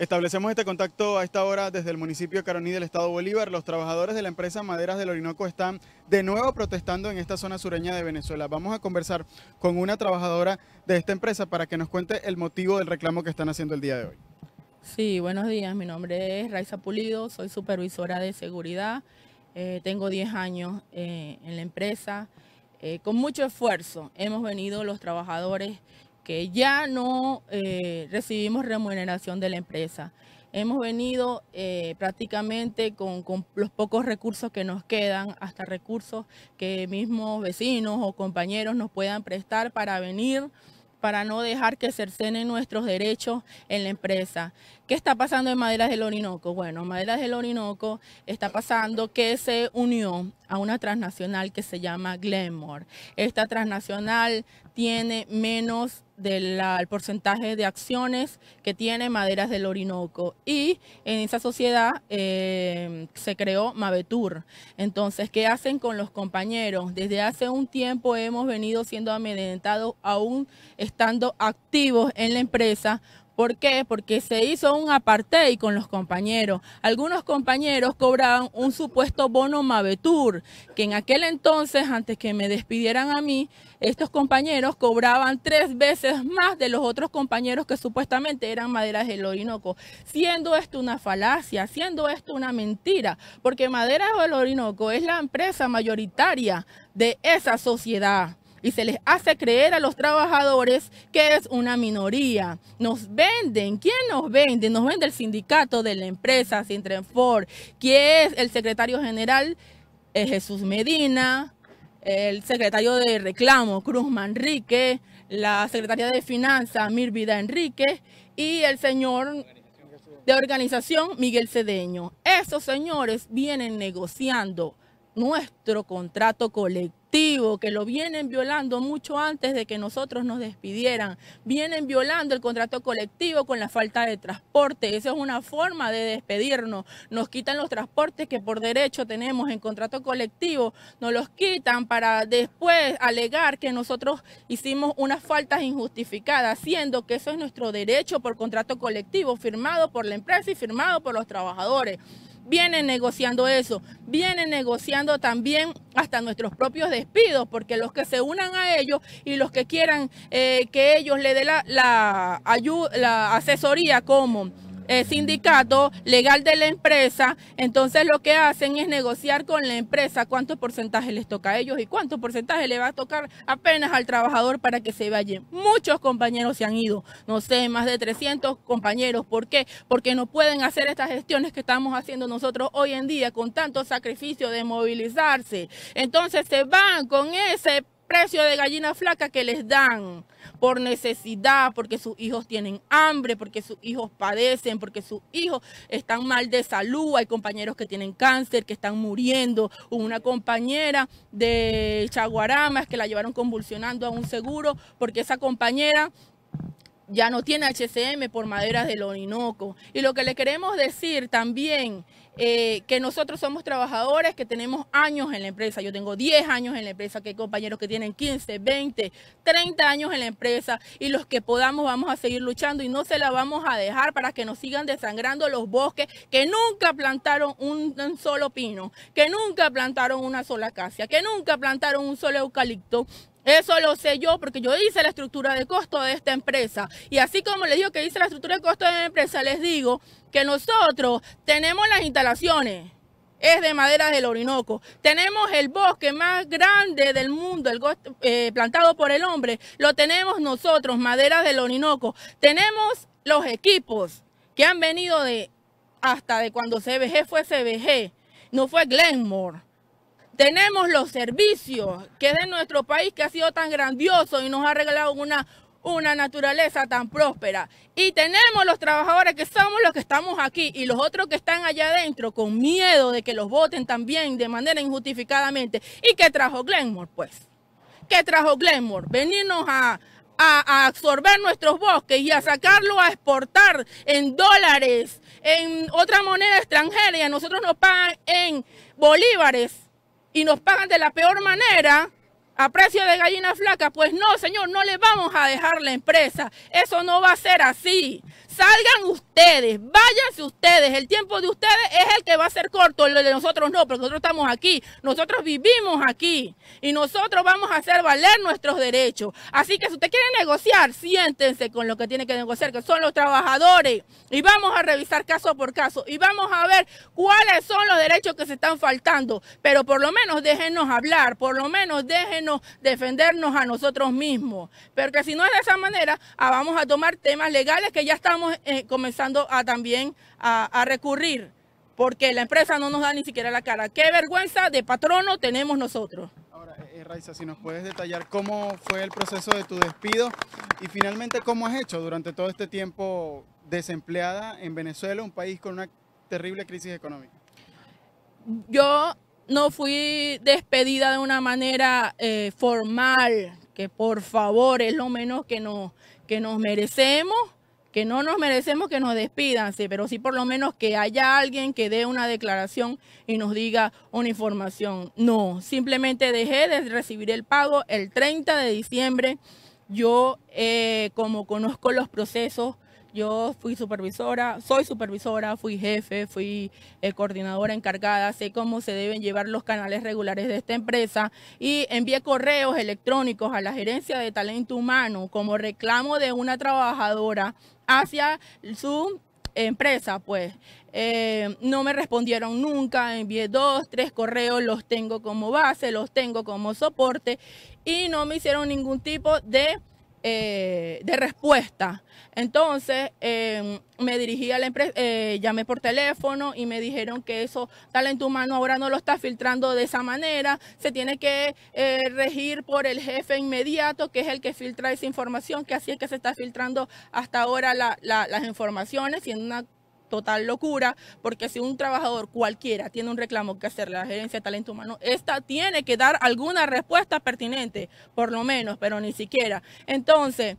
Establecemos este contacto a esta hora desde el municipio de Caroní del Estado Bolívar. Los trabajadores de la empresa Maderas del Orinoco están de nuevo protestando en esta zona sureña de Venezuela. Vamos a conversar con una trabajadora de esta empresa para que nos cuente el motivo del reclamo que están haciendo el día de hoy. Sí, buenos días. Mi nombre es Raiza Pulido, soy supervisora de seguridad. Eh, tengo 10 años eh, en la empresa. Eh, con mucho esfuerzo hemos venido los trabajadores que ya no eh, recibimos remuneración de la empresa. Hemos venido eh, prácticamente con, con, los pocos recursos que nos quedan, hasta recursos que mismos vecinos o compañeros nos puedan prestar para venir, para no dejar que cercenen nuestros derechos en la empresa. ¿Qué está pasando en Maderas del Orinoco? Bueno, Maderas del Orinoco está pasando que se unió a una transnacional que se llama Glenmore. Esta transnacional tiene menos del porcentaje de acciones que tiene Maderas del Orinoco y en esa sociedad eh, se creó Mavetur. Entonces, ¿qué hacen con los compañeros? Desde hace un tiempo hemos venido siendo amedrentados aún estando activos en la empresa ¿Por qué? Porque se hizo un apartheid con los compañeros. Algunos compañeros cobraban un supuesto bono Mavetur, que en aquel entonces, antes que me despidieran a mí, estos compañeros cobraban tres veces más de los otros compañeros que supuestamente eran maderas del Orinoco, siendo esto una falacia, siendo esto una mentira, porque Maderas del Orinoco es la empresa mayoritaria de esa sociedad y se les hace creer a los trabajadores que es una minoría. Nos venden, ¿quién nos vende? Nos vende el sindicato de la empresa Sintrenfor, que es el secretario general eh, Jesús Medina, el secretario de reclamo Cruz Manrique, la secretaria de finanzas Mirvida Enrique y el señor de organización Miguel Cedeño. Esos señores vienen negociando nuestro contrato colectivo que lo vienen violando mucho antes de que nosotros nos despidieran. Vienen violando el contrato colectivo con la falta de transporte. Esa es una forma de despedirnos. Nos quitan los transportes que por derecho tenemos en contrato colectivo, nos los quitan para después alegar que nosotros hicimos unas faltas injustificadas, siendo que eso es nuestro derecho por contrato colectivo firmado por la empresa y firmado por los trabajadores vienen negociando eso, vienen negociando también hasta nuestros propios despidos, porque los que se unan a ellos y los que quieran eh, que ellos le den la, la, la asesoría como eh, sindicato legal de la empresa, entonces lo que hacen es negociar con la empresa cuánto porcentaje les toca a ellos y cuánto porcentaje le va a tocar apenas al trabajador para que se vayan. Muchos compañeros se han ido, no sé, más de 300 compañeros. ¿Por qué? Porque no pueden hacer estas gestiones que estamos haciendo nosotros hoy en día con tanto sacrificio de movilizarse. Entonces se van con ese precio de gallina flaca que les dan por necesidad, porque sus hijos tienen hambre, porque sus hijos padecen, porque sus hijos están mal de salud, hay compañeros que tienen cáncer, que están muriendo. Una compañera de Chaguaramas que la llevaron convulsionando a un seguro porque esa compañera ya no tiene HCM por madera del Orinoco. Y lo que le queremos decir también eh, que nosotros somos trabajadores, que tenemos años en la empresa. Yo tengo 10 años en la empresa, que hay compañeros que tienen 15, 20, 30 años en la empresa y los que podamos vamos a seguir luchando y no se la vamos a dejar para que nos sigan desangrando los bosques que nunca plantaron un, un solo pino, que nunca plantaron una sola acacia, que nunca plantaron un solo eucalipto, eso lo sé yo porque yo hice la estructura de costo de esta empresa. Y así como les digo que hice la estructura de costo de la empresa, les digo que nosotros tenemos las instalaciones es de madera del Orinoco. Tenemos el bosque más grande del mundo, el eh, plantado por el hombre, lo tenemos nosotros, madera del Orinoco. Tenemos los equipos que han venido de hasta de cuando CBG fue CBG, no fue Glenmore. Tenemos los servicios que es de nuestro país que ha sido tan grandioso y nos ha regalado una, una naturaleza tan próspera. Y tenemos los trabajadores que somos los que estamos aquí y los otros que están allá adentro con miedo de que los voten también de manera injustificadamente. ¿Y qué trajo Glenmore, pues? ¿Qué trajo Glenmore? Venirnos a, absorber nuestros bosques y a sacarlo a exportar en dólares, en otra moneda extranjera y a nosotros nos pagan en bolívares y nos pagan de la peor manera, a precio de gallina flaca, pues no, señor, no le vamos a dejar la empresa. Eso no va a ser así. Salgan ustedes, váyanse ustedes. El tiempo de ustedes es el que va a ser corto, el de nosotros no, porque nosotros estamos aquí, nosotros vivimos aquí y nosotros vamos a hacer valer nuestros derechos. Así que si usted quiere negociar, siéntense con lo que tiene que negociar, que son los trabajadores. Y vamos a revisar caso por caso y vamos a ver cuáles son los derechos que se están faltando. Pero por lo menos déjenos hablar, por lo menos déjenos defendernos, a nosotros mismos. Pero que si no es de esa manera, ah, vamos a tomar temas legales que ya estamos eh, comenzando a también a, recurrir, porque la empresa no nos da ni siquiera la cara. Qué vergüenza de patrono tenemos nosotros. Eh, eh, Raiza, si nos puedes detallar cómo fue el proceso de tu despido y finalmente cómo has hecho durante todo este tiempo desempleada en Venezuela, un país con una terrible crisis económica. Yo no fui despedida de una manera eh, formal, que por favor es lo menos que nos, que nos merecemos, que no nos merecemos que nos despidan, pero sí por lo menos que haya alguien que dé una declaración y nos diga una información. No, simplemente dejé de recibir el pago el 30 de diciembre. Yo, eh, como conozco los procesos, yo fui supervisora, soy supervisora, fui jefe, fui eh, coordinadora encargada, sé cómo se deben llevar los canales regulares de esta empresa y envié correos electrónicos a la gerencia de talento humano como reclamo de una trabajadora hacia su empresa, pues. Eh, no me respondieron nunca, envié dos, tres correos, los tengo como base, los tengo como soporte y no me hicieron ningún tipo de eh, de respuesta. Entonces em, me dirigí a la empresa, eh, llamé por teléfono y me dijeron que eso talento humano ahora no lo está filtrando de esa manera, se tiene que eh, regir por el jefe inmediato, que es el que filtra esa información, que así es que se está filtrando hasta ahora las informaciones y en una total locura, porque si un trabajador cualquiera tiene un reclamo que hacer a la gerencia de talento humano, esta tiene que dar alguna respuesta pertinente, por lo menos, pero ni siquiera. Entonces,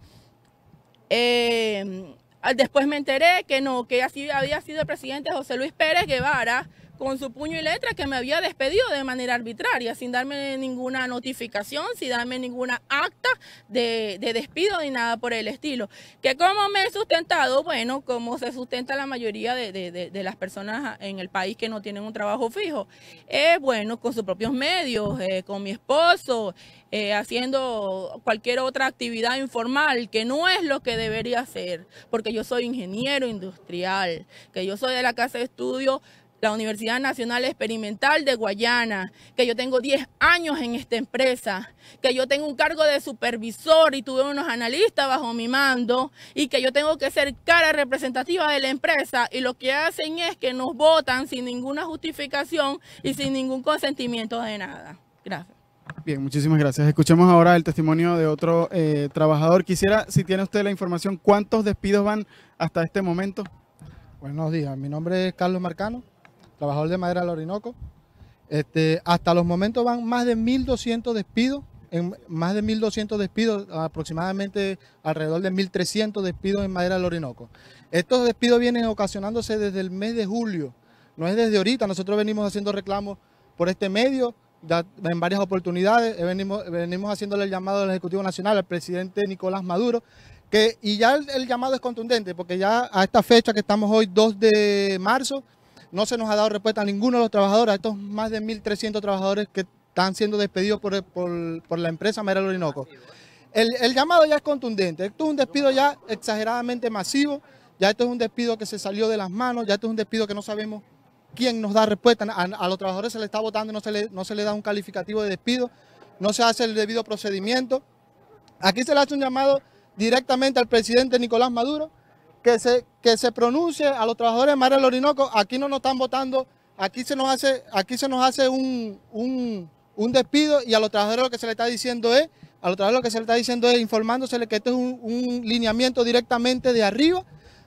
eh, después me enteré que no, que así había sido el presidente José Luis Pérez Guevara, con su puño y letra que me había despedido de manera arbitraria, sin darme ninguna notificación, sin darme ninguna acta de, despido ni nada por el estilo. Que como me he sustentado, bueno, como se sustenta la mayoría de, las personas en el país que no tienen un trabajo fijo, es eh, bueno, con sus propios medios, eh, con mi esposo, eh, haciendo cualquier otra actividad informal, que no es lo que debería hacer, porque yo soy ingeniero industrial, que yo soy de la casa de estudio la Universidad Nacional Experimental de Guayana, que yo tengo 10 años en esta empresa, que yo tengo un cargo de supervisor y tuve unos analistas bajo mi mando y que yo tengo que ser cara representativa de la empresa y lo que hacen es que nos votan sin ninguna justificación y sin ningún consentimiento de nada. Gracias. Bien, muchísimas gracias. Escuchemos ahora el testimonio de otro eh, trabajador. Quisiera, si tiene usted la información, ¿cuántos despidos van hasta este momento? Buenos días, mi nombre es Carlos Marcano, trabajador de madera del Orinoco. Este, hasta los momentos van más de 1.200 despidos, en más de 1.200 despidos, aproximadamente alrededor de 1.300 despidos en madera del Orinoco. Estos despidos vienen ocasionándose desde el mes de julio, no es desde ahorita, nosotros venimos haciendo reclamos por este medio, en varias oportunidades, venimos, venimos haciéndole el llamado al Ejecutivo Nacional, al presidente Nicolás Maduro, que, y ya el llamado es contundente, porque ya a esta fecha que estamos hoy, 2 de marzo, no se nos ha dado respuesta a ninguno de los trabajadores, a estos más de 1.300 trabajadores que están siendo despedidos por, la empresa Mera Orinoco. El, llamado ya es contundente, esto es un despido ya exageradamente masivo, ya esto es un despido que se salió de las manos, ya esto es un despido que no sabemos quién nos da respuesta, a, los trabajadores se les está votando, no se le, no se les da un calificativo de despido, no se hace el debido procedimiento. Aquí se le hace un llamado directamente al presidente Nicolás Maduro, que se, que se pronuncie a los trabajadores de Mar del Orinoco. Aquí no nos están votando, aquí se nos hace, aquí se nos hace un, un, un despido y a los trabajadores lo que se le está diciendo es, a los trabajadores lo que se le está diciendo es informándosele que esto es un, lineamiento directamente de arriba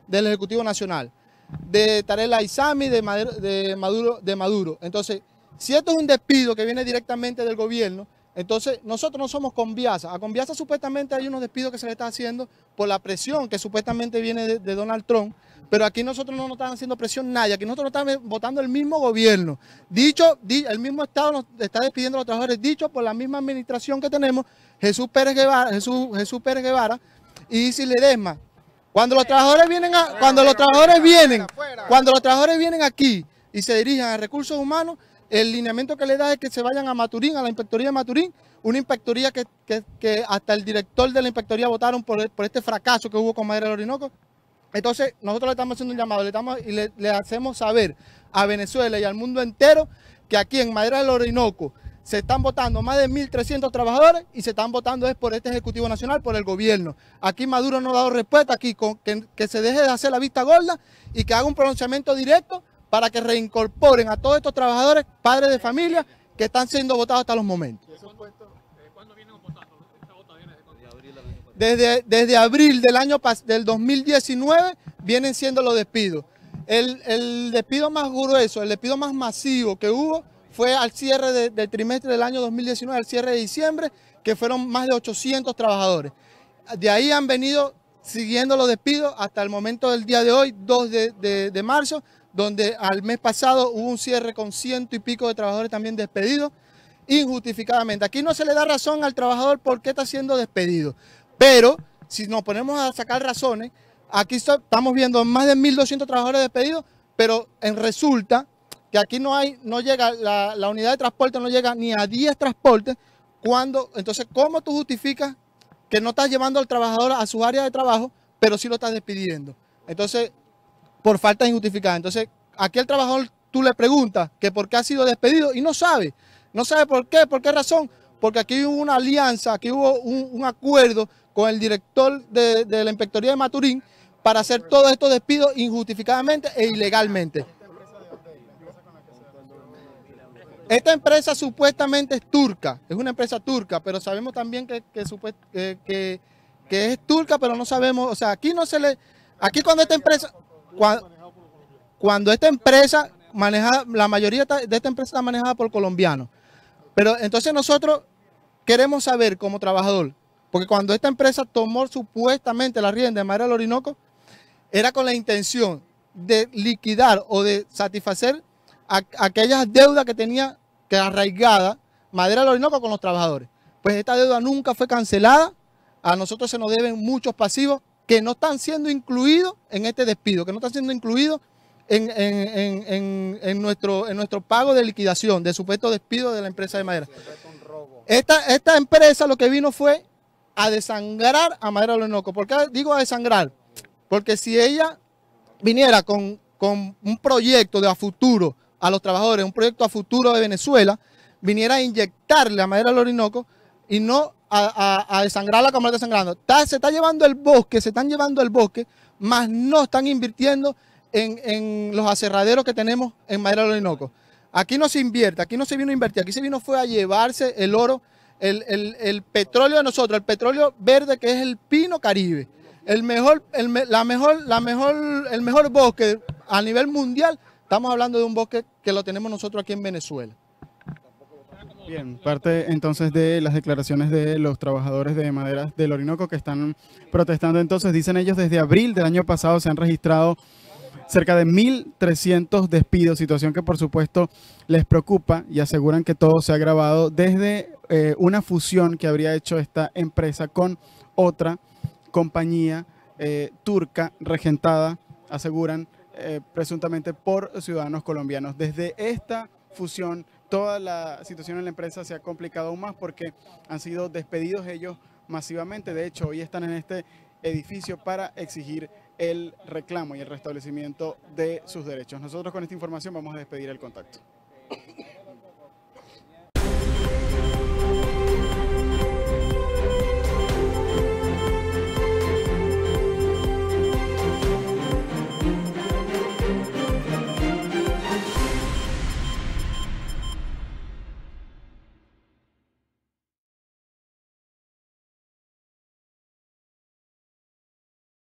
del Ejecutivo Nacional, de Tarela Isami, de de Maduro. De Maduro. Entonces, si esto es un despido que viene directamente del gobierno, entonces, nosotros no somos Conviasa. A Conviasa supuestamente hay unos despidos que se le está haciendo por la presión que supuestamente viene de, Donald Trump, pero aquí nosotros no nos están haciendo presión nadie, aquí nosotros nos estamos votando el mismo gobierno. Dicho, el mismo Estado nos está despidiendo a los trabajadores, dicho por la misma administración que tenemos, Jesús Pérez Guevara, Jesús, Pérez Guevara y Isis Ledesma. Cuando los trabajadores vienen a, cuando los trabajadores vienen, cuando los trabajadores vienen aquí y se dirigen a recursos humanos, el lineamiento que le da es que se vayan a Maturín, a la inspectoría de Maturín, una inspectoría que, hasta el director de la inspectoría votaron por, por este fracaso que hubo con Madera del Orinoco. Entonces, nosotros le estamos haciendo un llamado le estamos, y le, hacemos saber a Venezuela y al mundo entero que aquí en Madera del Orinoco se están votando más de 1.300 trabajadores y se están votando es por este Ejecutivo Nacional, por el gobierno. Aquí Maduro no ha dado respuesta, aquí que, se deje de hacer la vista gorda y que haga un pronunciamiento directo para que reincorporen a todos estos trabajadores, padres de familia, que están siendo votados hasta los momentos. Eh, desde, desde abril del año del 2019 vienen siendo los despidos. El, despido más grueso, el despido más masivo que hubo fue al cierre del trimestre del año 2019, al cierre de diciembre, que fueron más de 800 trabajadores. De ahí han venido siguiendo los despidos hasta el momento del día de hoy, 2 de, de marzo, donde al mes pasado hubo un cierre con ciento y pico de trabajadores también despedidos injustificadamente. Aquí no se le da razón al trabajador por qué está siendo despedido, pero si nos ponemos a sacar razones, aquí estamos viendo más de 1.200 trabajadores despedidos, pero en resulta que aquí no hay, no llega, la, la unidad de transporte no llega ni a 10 transportes, cuando, entonces, ¿cómo tú justificas que no estás llevando al trabajador a su área de trabajo, pero sí lo estás despidiendo? Entonces, por faltas injustificadas. Entonces, aquí el trabajador tú le preguntas que por qué ha sido despedido y no sabe. No sabe por qué, por qué razón. Porque aquí hubo una alianza, aquí hubo un, acuerdo con el director de, la Inspectoría de Maturín para hacer todos estos despidos injustificadamente e ilegalmente. Esta empresa supuestamente es turca, es una empresa turca, pero sabemos también que es turca, pero no sabemos, o sea, aquí no se le, aquí cuando esta empresa, cuando, esta empresa maneja, la mayoría de esta empresa está manejada por colombianos. Pero entonces nosotros queremos saber como trabajador, porque cuando esta empresa tomó supuestamente la rienda de Madera del Orinoco, era con la intención de liquidar o de satisfacer aquellas deudas que tenía que arraigada Madera del Orinoco con los trabajadores. Pues esta deuda nunca fue cancelada, a nosotros se nos deben muchos pasivos, que no están siendo incluidos en este despido, que no están siendo incluidos en, en, nuestro, en nuestro pago de liquidación, de supuesto despido de la empresa de madera. Esta, esta empresa lo que vino fue a desangrar a Madera Lorinoco. ¿Por qué digo a desangrar? Porque si ella viniera con, un proyecto de a futuro a los trabajadores, un proyecto a futuro de Venezuela, viniera a inyectarle a Madera Lorinoco Orinoco y no a, desangrar desangrarla como la desangrando. se está llevando el bosque, se están llevando el bosque, más no están invirtiendo en, los aserraderos que tenemos en Madera del Orinoco. Aquí no se invierte, aquí no se vino a invertir, aquí se vino fue a llevarse el oro, el, petróleo de nosotros, el petróleo verde que es el pino caribe. El mejor, el, la mejor, la mejor, el mejor bosque a nivel mundial, estamos hablando de un bosque que lo tenemos nosotros aquí en Venezuela. Bien, parte entonces de las declaraciones de los trabajadores de maderas del Orinoco que están protestando entonces, dicen ellos, desde abril del año pasado se han registrado cerca de 1.300 despidos, situación que por supuesto les preocupa y aseguran que todo se ha grabado desde eh, una fusión que habría hecho esta empresa con otra compañía eh, turca regentada, aseguran, eh, presuntamente por ciudadanos colombianos. Desde esta fusión toda la situación en la empresa se ha complicado aún más porque han sido despedidos ellos masivamente. De hecho, hoy están en este edificio para exigir el reclamo y el restablecimiento de sus derechos. Nosotros con esta información vamos a despedir el contacto.